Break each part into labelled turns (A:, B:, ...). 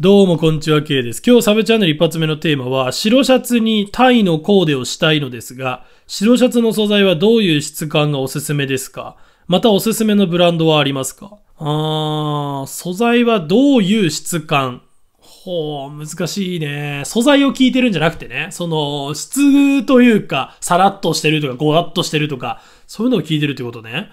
A: どうもこんにちは、K です。今日サブチャンネル一発目のテーマは、白シャツにタイのコーデをしたいのですが、白シャツの素材はどういう質感がおすすめですかまたおすすめのブランドはありますかあー、素材はどういう質感ほう、難しいね。素材を聞いてるんじゃなくてね、その、質というか、さらっとしてるとか、ごわっとしてるとか、そういうのを聞いてるってことね。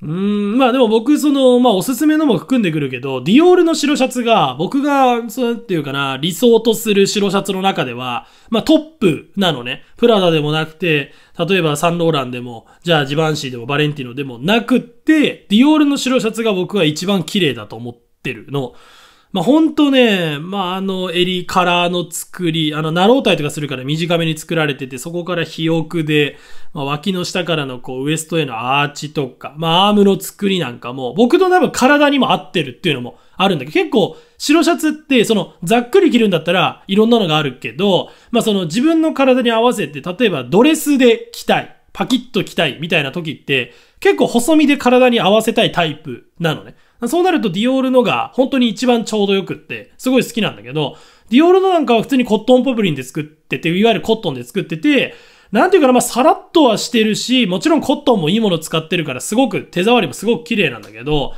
A: うん、まあでも僕、その、まあおすすめのも含んでくるけど、ディオールの白シャツが、僕が、そうっていうかな、理想とする白シャツの中では、まあトップなのね。プラダでもなくて、例えばサンローランでも、じゃあジバンシーでもバレンティノでもなくって、ディオールの白シャツが僕は一番綺麗だと思ってるの。まあ、ほんとね、まあ、あの、襟、カラーの作り、あの、ナローイとかするから短めに作られてて、そこから肥沃で、まあ、脇の下からのこう、ウエストへのアーチとか、まあ、アームの作りなんかも、僕の多分体にも合ってるっていうのもあるんだけど、結構、白シャツって、その、ざっくり着るんだったら、いろんなのがあるけど、まあ、その、自分の体に合わせて、例えば、ドレスで着たい、パキッと着たい、みたいな時って、結構細身で体に合わせたいタイプなのね。そうなるとディオールのが本当に一番ちょうどよくって、すごい好きなんだけど、ディオールのなんかは普通にコットンポプリンで作ってて、いわゆるコットンで作ってて、なんていうかな、まあ、さらっとはしてるし、もちろんコットンもいいもの使ってるから、すごく手触りもすごく綺麗なんだけど、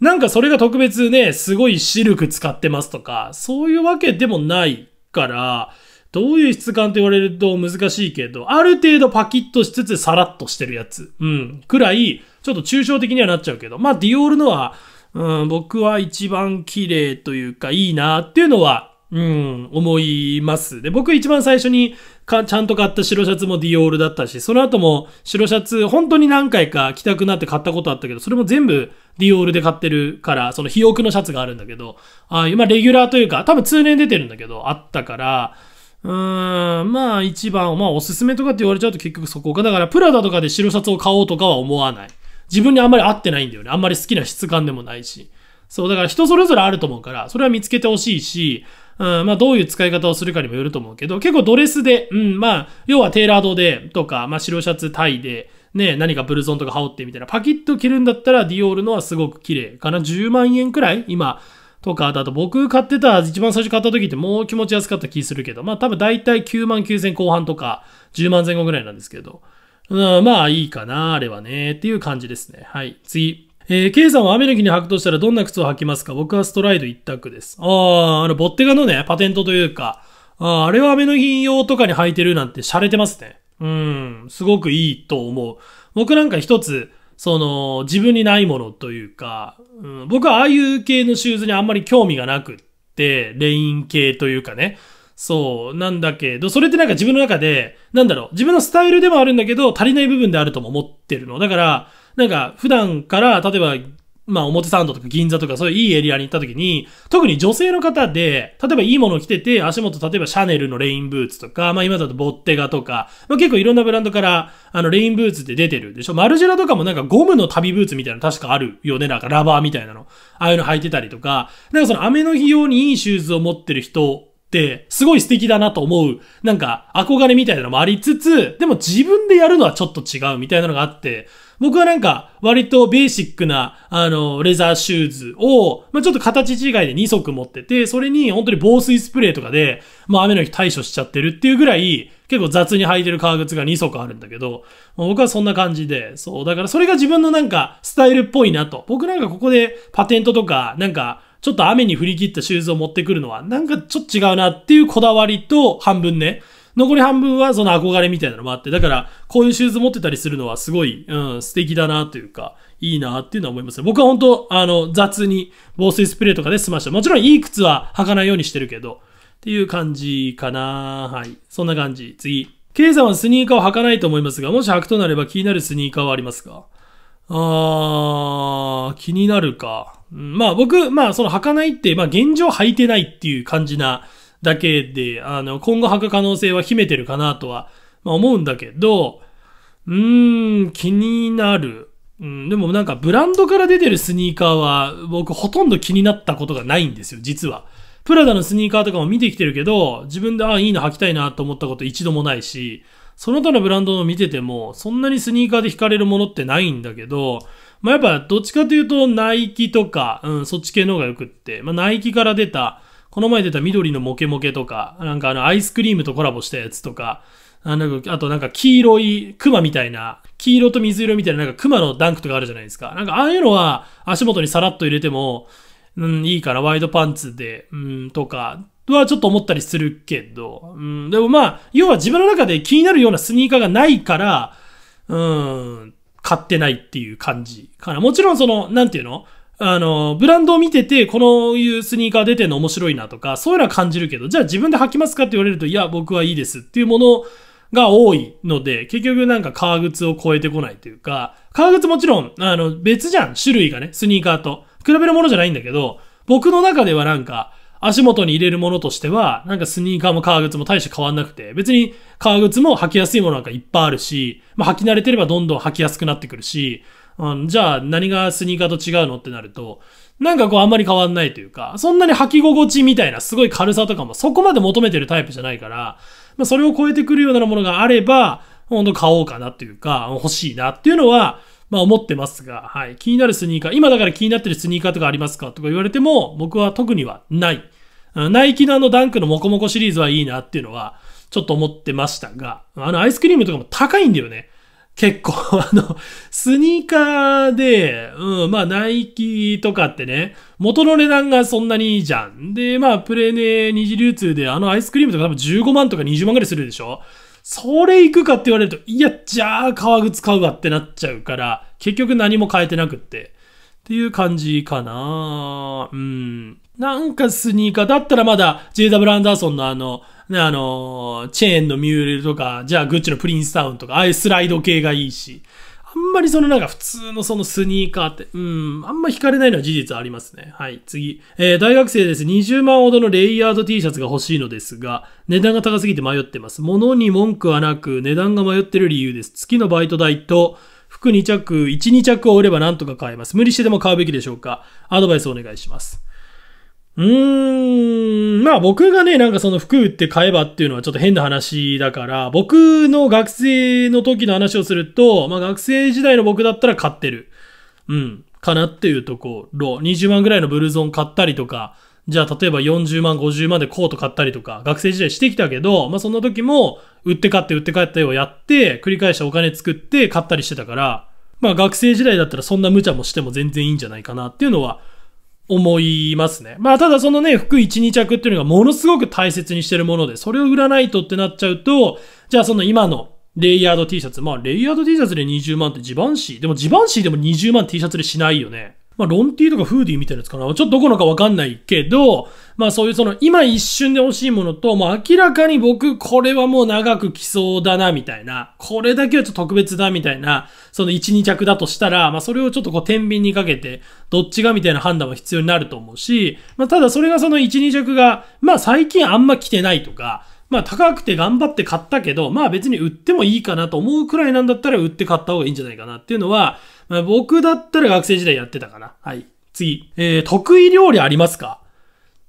A: なんかそれが特別ね、すごいシルク使ってますとか、そういうわけでもないから、どういう質感と言われると難しいけど、ある程度パキッとしつつさらっとしてるやつ。うん。くらい、ちょっと抽象的にはなっちゃうけど、まあ、ディオールのは、うん、僕は一番綺麗というか、いいなっていうのは、うん、思います。で、僕一番最初にか、ちゃんと買った白シャツもディオールだったし、その後も白シャツ、本当に何回か着たくなって買ったことあったけど、それも全部ディオールで買ってるから、その肥沃のシャツがあるんだけど、あ今レギュラーというか、多分通年出てるんだけど、あったから、うーん、まあ一番、まあおすすめとかって言われちゃうと結局そこか。だからプラダとかで白シャツを買おうとかは思わない。自分にあんまり合ってないんだよね。あんまり好きな質感でもないし。そう、だから人それぞれあると思うから、それは見つけてほしいし、うん、まあどういう使い方をするかにもよると思うけど、結構ドレスで、うん、まあ、要はテーラードで、とか、まあ白シャツ、タイで、ね、何かブルゾンとか羽織ってみたいな、パキッと着るんだったらディオールのはすごく綺麗かな。10万円くらい今、とか、だと僕買ってた、一番最初買った時ってもう気持ち安かった気するけど、まあ多分大体9万9000後半とか、10万前後ぐらいなんですけど、うん、まあいいかな、あれはね、っていう感じですね。はい、次。えー、K さんは雨の日に履くとしたらどんな靴を履きますか僕はストライド一択です。ああ、あの、ボッテガのね、パテントというか、ああれは雨の日用とかに履いてるなんて洒落てますね。うん、すごくいいと思う。僕なんか一つ、その、自分にないものというか、うん、僕はああいう系のシューズにあんまり興味がなくって、レイン系というかね、そう、なんだけど、それってなんか自分の中で、なんだろう、自分のスタイルでもあるんだけど、足りない部分であるとも思ってるの。だから、なんか、普段から、例えば、まあ、表参道とか銀座とか、そういういいエリアに行った時に、特に女性の方で、例えばいいもの着てて、足元、例えばシャネルのレインブーツとか、まあ今だとボッテガとか、まあ結構いろんなブランドから、あの、レインブーツって出てるでしょマルジェラとかもなんかゴムの旅ブーツみたいな確かあるよね。なんかラバーみたいなの。ああいうの履いてたりとか、なんかその雨の日用にいいシューズを持ってる人、すごい素敵だなと思う、なんか憧れみたいなのもありつつ、でも自分でやるのはちょっと違うみたいなのがあって、僕はなんか、割とベーシックな、あの、レザーシューズを、まあ、ちょっと形違いで2足持ってて、それに本当に防水スプレーとかで、まあ、雨の日対処しちゃってるっていうぐらい、結構雑に履いてる革靴が2足あるんだけど、まあ、僕はそんな感じで、そう、だからそれが自分のなんか、スタイルっぽいなと。僕なんかここでパテントとか、なんか、ちょっと雨に降り切ったシューズを持ってくるのは、なんかちょっと違うなっていうこだわりと半分ね。残り半分はその憧れみたいなのもあって、だからこういうシューズ持ってたりするのはすごい、うん、素敵だなというか、いいなっていうのは思いますね。僕は本当あの、雑に防水スプレーとかで済ました。もちろんいい靴は履かないようにしてるけど、っていう感じかなはい。そんな感じ。次。K さんはスニーカーを履かないと思いますが、もし履くとなれば気になるスニーカーはありますかあー、気になるか。まあ僕、まあその履かないって、まあ現状履いてないっていう感じなだけで、あの、今後履く可能性は秘めてるかなとは、まあ思うんだけど、うーん、気になる。うん、でもなんかブランドから出てるスニーカーは僕ほとんど気になったことがないんですよ、実は。プラダのスニーカーとかも見てきてるけど、自分でああ、いいの履きたいなと思ったこと一度もないし、その他のブランドの見てても、そんなにスニーカーで惹かれるものってないんだけど、まあ、やっぱどっちかというと、ナイキとか、うん、そっち系の方がよくって、まあ、ナイキから出た、この前出た緑のモケモケとか、なんかあの、アイスクリームとコラボしたやつとか、あなんかあとなんか黄色いクマみたいな、黄色と水色みたいななんかクマのダンクとかあるじゃないですか。なんかああいうのは足元にさらっと入れても、うん、いいかな、ワイドパンツで、うん、とか、はちょっと思ったりするけど、うん、でもまあ、要は自分の中で気になるようなスニーカーがないから、うん、買ってないっていう感じかな。もちろんその、なんていうのあの、ブランドを見てて、このいうスニーカー出てんの面白いなとか、そういうのは感じるけど、じゃあ自分で履きますかって言われると、いや、僕はいいですっていうものが多いので、結局なんか革靴を超えてこないというか、革靴もちろん、あの、別じゃん、種類がね、スニーカーと。比べるものじゃないんだけど、僕の中ではなんか、足元に入れるものとしては、なんかスニーカーも革靴も大して変わんなくて、別に革靴も履きやすいものなんかいっぱいあるし、まあ、履き慣れてればどんどん履きやすくなってくるし、うん、じゃあ何がスニーカーと違うのってなると、なんかこうあんまり変わんないというか、そんなに履き心地みたいなすごい軽さとかもそこまで求めてるタイプじゃないから、まあ、それを超えてくるようなものがあれば、ほんと買おうかなというか、欲しいなっていうのは、まあ思ってますが、はい。気になるスニーカー、今だから気になってるスニーカーとかありますかとか言われても、僕は特にはないナイキのあのダンクのモコモコシリーズはいいなっていうのは、ちょっと思ってましたが、あのアイスクリームとかも高いんだよね。結構、あの、スニーカーで、うん、まあ、ナイキとかってね、元の値段がそんなにいいじゃん。で、まあ、プレネ二次流通で、あのアイスクリームとか多分15万とか20万ぐらいするでしょそれ行くかって言われると、いや、じゃあ、革靴買うわってなっちゃうから、結局何も変えてなくって。っていう感じかなうん。なんかスニーカーだったらまだ JW アンダーソンのあの、ね、あの、チェーンのミューレルとか、じゃあグッチのプリンスタウンとか、ああいうスライド系がいいし、あんまりそのなんか普通のそのスニーカーって、うん、あんま惹かれないのは事実ありますね。はい、次。えー、大学生です。20万ほどのレイヤード T シャツが欲しいのですが、値段が高すぎて迷ってます。物に文句はなく、値段が迷ってる理由です。月のバイト代と、服2着、1、2着を売ればなんとか買えます。無理してでも買うべきでしょうかアドバイスをお願いします。うーん、まあ僕がね、なんかその服売って買えばっていうのはちょっと変な話だから、僕の学生の時の話をすると、まあ学生時代の僕だったら買ってる。うん、かなっていうところ。20万ぐらいのブルゾン買ったりとか、じゃあ例えば40万、50万でコート買ったりとか、学生時代してきたけど、まあそんな時も、売って買って売って買っよをやって、繰り返してお金作って買ったりしてたから、まあ学生時代だったらそんな無茶もしても全然いいんじゃないかなっていうのは、思いますね。まあ、ただそのね、服1、2着っていうのがものすごく大切にしてるもので、それを売らないとってなっちゃうと、じゃあその今のレイヤード T シャツ、まあ、レイヤード T シャツで20万ってジバンシー、でもジバンシーでも20万 T シャツでしないよね。まあ、ロンティーとかフーディーみたいなやつかな。ちょっとどこのかわかんないけど、まあそういうその今一瞬で欲しいものと、もう明らかに僕これはもう長く来そうだなみたいな、これだけはちょっと特別だみたいな、その1、2着だとしたら、まあそれをちょっとこう天秤にかけて、どっちがみたいな判断は必要になると思うし、まあただそれがその1、2着が、まあ最近あんま来てないとか、まあ高くて頑張って買ったけど、まあ別に売ってもいいかなと思うくらいなんだったら売って買った方がいいんじゃないかなっていうのは、僕だったら学生時代やってたかな。はい。次。えー、得意料理ありますか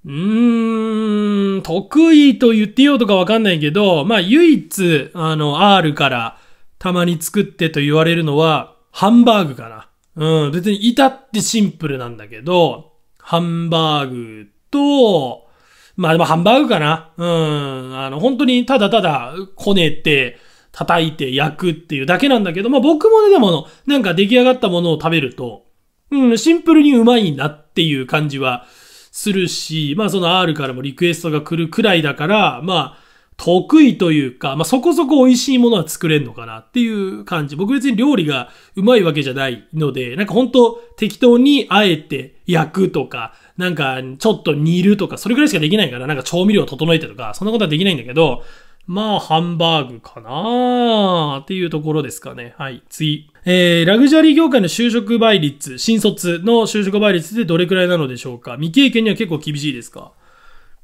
A: うーん、得意と言ってようとかわかんないけど、まあ、唯一、あの、R からたまに作ってと言われるのは、ハンバーグかな。うん、別に至ってシンプルなんだけど、ハンバーグと、まあでもハンバーグかな。うん、あの、本当にただただこねて、叩いて焼くっていうだけなんだけど、まあ僕もね、でも、なんか出来上がったものを食べると、うん、シンプルにうまいなっていう感じはするし、まあその R からもリクエストが来るくらいだから、まあ、得意というか、まあそこそこ美味しいものは作れるのかなっていう感じ。僕別に料理がうまいわけじゃないので、なんか本当適当にあえて焼くとか、なんかちょっと煮るとか、それくらいしかできないから、なんか調味料を整えてとか、そんなことはできないんだけど、まあ、ハンバーグかなっていうところですかね。はい、次。えー、ラグジュアリー業界の就職倍率、新卒の就職倍率でどれくらいなのでしょうか未経験には結構厳しいですか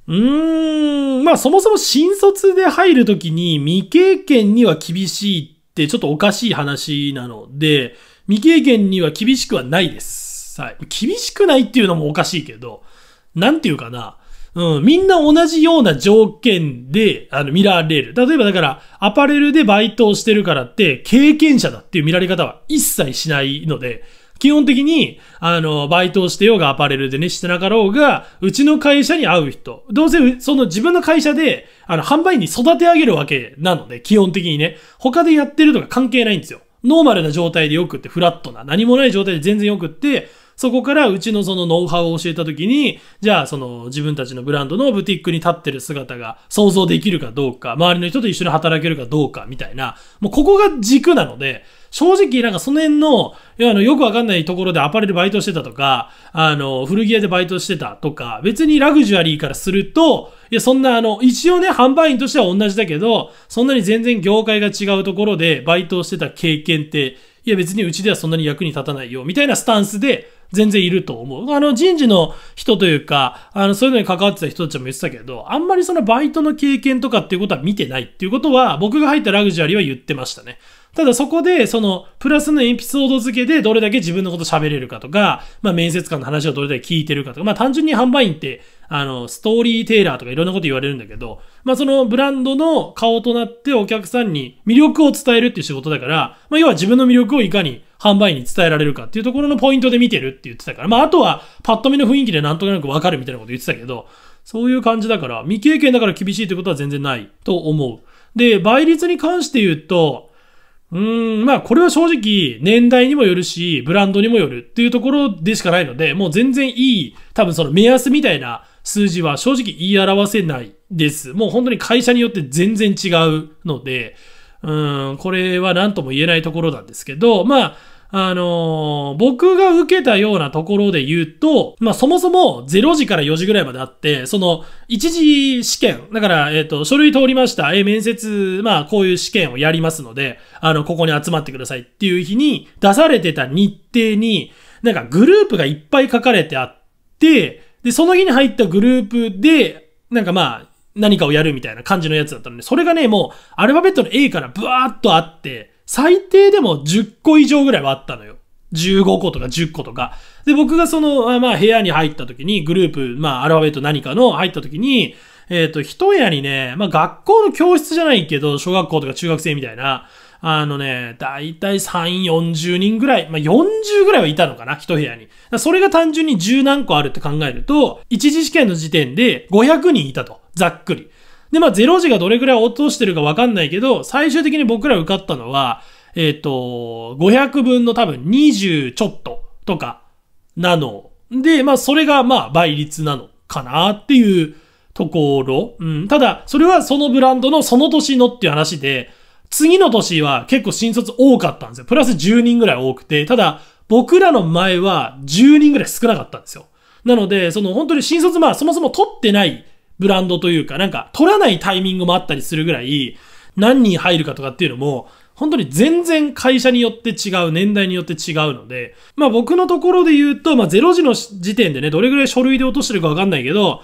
A: うーん、まあそもそも新卒で入るときに未経験には厳しいってちょっとおかしい話なので、未経験には厳しくはないです。はい。厳しくないっていうのもおかしいけど、なんていうかな。うん、みんな同じような条件で、あの、見られる。例えばだから、アパレルでバイトをしてるからって、経験者だっていう見られ方は一切しないので、基本的に、あの、バイトをしてようがアパレルでね、してなかろうが、うちの会社に会う人、どうせ、その自分の会社で、あの、販売員に育て上げるわけなので、基本的にね、他でやってるとか関係ないんですよ。ノーマルな状態でよくって、フラットな、何もない状態で全然よくって、そこからうちのそのノウハウを教えた時に、じゃあその自分たちのブランドのブティックに立ってる姿が想像できるかどうか、周りの人と一緒に働けるかどうかみたいな、もうここが軸なので、正直なんかその辺の、あのよくわかんないところでアパレルバイトしてたとか、あの、古着屋でバイトしてたとか、別にラグジュアリーからすると、いや、そんなあの、一応ね、販売員としては同じだけど、そんなに全然業界が違うところでバイトをしてた経験って、いや別にうちではそんなに役に立たないよ、みたいなスタンスで全然いると思う。あの、人事の人というか、あの、そういうのに関わってた人たちも言ってたけど、あんまりそのバイトの経験とかっていうことは見てないっていうことは、僕が入ったラグジュアリーは言ってましたね。ただそこで、その、プラスのエピソード付けでどれだけ自分のこと喋れるかとか、まあ面接官の話をどれだけ聞いてるかとか、まあ単純に販売員って、あの、ストーリーテイラーとかいろんなこと言われるんだけど、まあそのブランドの顔となってお客さんに魅力を伝えるっていう仕事だから、まあ要は自分の魅力をいかに販売員に伝えられるかっていうところのポイントで見てるって言ってたから、まあ、あとは、パッと見の雰囲気でなんとなくわかるみたいなこと言ってたけど、そういう感じだから、未経験だから厳しいってことは全然ないと思う。で、倍率に関して言うと、うーん、まあこれは正直年代にもよるし、ブランドにもよるっていうところでしかないので、もう全然いい、多分その目安みたいな数字は正直言い表せないです。もう本当に会社によって全然違うので、うん、これは何とも言えないところなんですけど、まあ、あのー、僕が受けたようなところで言うと、まあ、そもそも0時から4時ぐらいまであって、その、一次試験、だから、えっ、ー、と、書類通りました、え面接、まあ、こういう試験をやりますので、あの、ここに集まってくださいっていう日に出されてた日程に、なんかグループがいっぱい書かれてあって、で、その日に入ったグループで、なんかまあ、何かをやるみたいな感じのやつだったので、それがね、もう、アルファベットの A からブワーっとあって、最低でも10個以上ぐらいはあったのよ。15個とか10個とか。で、僕がその、まあ、部屋に入った時に、グループ、まあ、アルファベット何かの入った時に、えっ、ー、と、一部屋にね、まあ、学校の教室じゃないけど、小学校とか中学生みたいな、あのね、だいたい3、40人ぐらい、まあ、40ぐらいはいたのかな、一部屋に。それが単純に10何個あるって考えると、一次試験の時点で500人いたと。ざっくり。で、まあ、0時がどれくらい落としてるかわかんないけど、最終的に僕ら受かったのは、えっ、ー、と、500分の多分20ちょっととかなの。で、まあ、それがまあ、倍率なのかなっていうところ。うん。ただ、それはそのブランドのその年のっていう話で、次の年は結構新卒多かったんですよ。プラス10人ぐらい多くて、ただ、僕らの前は10人ぐらい少なかったんですよ。なので、その本当に新卒まあそもそも取ってないブランドというか、なんか取らないタイミングもあったりするぐらい、何人入るかとかっていうのも、本当に全然会社によって違う、年代によって違うので、まあ僕のところで言うと、まあ0時の時点でね、どれぐらい書類で落としてるかわかんないけど、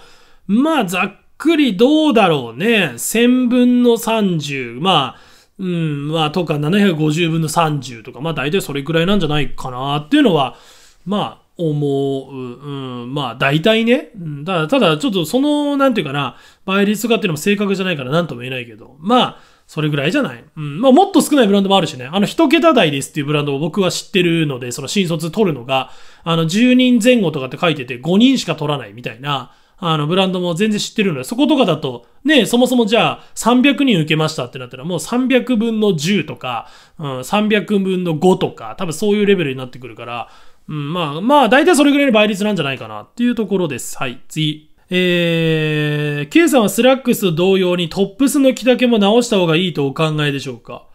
A: まあざっくりどうだろうね、1000分の30、まあ、うん、まあ、とか、750分の30とか、まあ、大体それくらいなんじゃないかなっていうのは、まあ、思う。うん、まあ、大体ね。うん、ただ、ただ、ちょっとその、なんていうかな、倍率かっていうのも正確じゃないから何とも言えないけど、まあ、それぐらいじゃない。うん、まあ、もっと少ないブランドもあるしね。あの、一桁台ですっていうブランドを僕は知ってるので、その新卒取るのが、あの、10人前後とかって書いてて、5人しか取らないみたいな、あの、ブランドも全然知ってるので、そことかだと、ね、そもそもじゃあ、300人受けましたってなったら、もう300分の10とか、うん、300分の5とか、多分そういうレベルになってくるから、うん、まあ、まあ、大体それぐらいの倍率なんじゃないかなっていうところです。はい、次。えー、K さんはスラックスと同様にトップスの着丈も直した方がいいとお考えでしょうか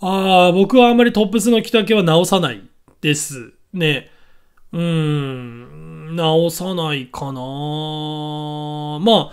A: ああ、僕はあんまりトップスの着丈は直さないですね。うん、直さないかなまあ、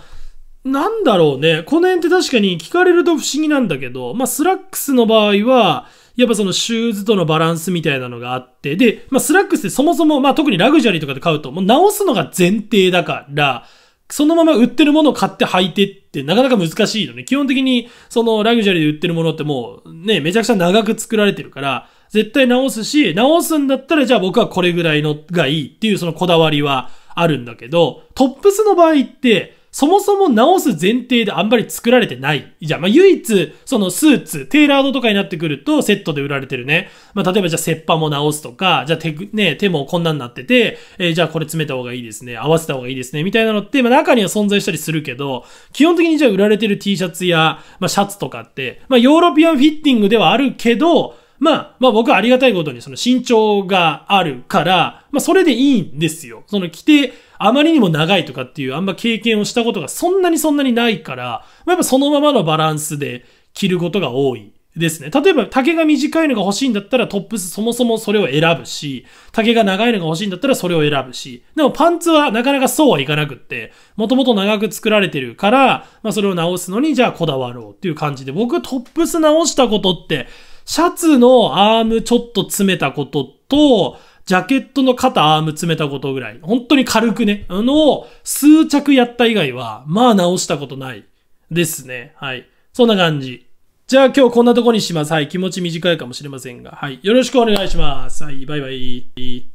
A: なんだろうね。この辺って確かに聞かれると不思議なんだけど、まあ、スラックスの場合は、やっぱそのシューズとのバランスみたいなのがあって、で、まあスラックスってそもそも、まあ特にラグジュアリーとかで買うと、もう直すのが前提だから、そのまま売ってるものを買って履いてってなかなか難しいのね。基本的にそのラグジュアリーで売ってるものってもうね、めちゃくちゃ長く作られてるから、絶対直すし、直すんだったらじゃあ僕はこれぐらいのがいいっていうそのこだわりはあるんだけど、トップスの場合って、そもそも直す前提であんまり作られてない。じゃあ、まあ、唯一、そのスーツ、テーラードとかになってくると、セットで売られてるね。まあ、例えばじゃあ、切羽も直すとか、じゃあ手、ね、手もこんなんなってて、えー、じゃあこれ詰めた方がいいですね。合わせた方がいいですね。みたいなのって、まあ、中には存在したりするけど、基本的にじゃあ売られてる T シャツや、まあ、シャツとかって、まあ、ヨーロピアンフィッティングではあるけど、まあ、まあ僕はありがたいことにその身長があるから、まあそれでいいんですよ。その着て、あまりにも長いとかっていう、あんま経験をしたことがそんなにそんなにないから、やっぱそのままのバランスで着ることが多いですね。例えば、丈が短いのが欲しいんだったらトップスそもそもそれを選ぶし、丈が長いのが欲しいんだったらそれを選ぶし、でもパンツはなかなかそうはいかなくって、もともと長く作られてるから、まあそれを直すのにじゃあこだわろうっていう感じで、僕トップス直したことって、シャツのアームちょっと詰めたことと、ジャケットの肩、アーム詰めたことぐらい、本当に軽くね、あの、数着やった以外は、まあ直したことないですね。はい。そんな感じ。じゃあ今日こんなとこにします。はい。気持ち短いかもしれませんが。はい。よろしくお願いします。はい。バイバイ。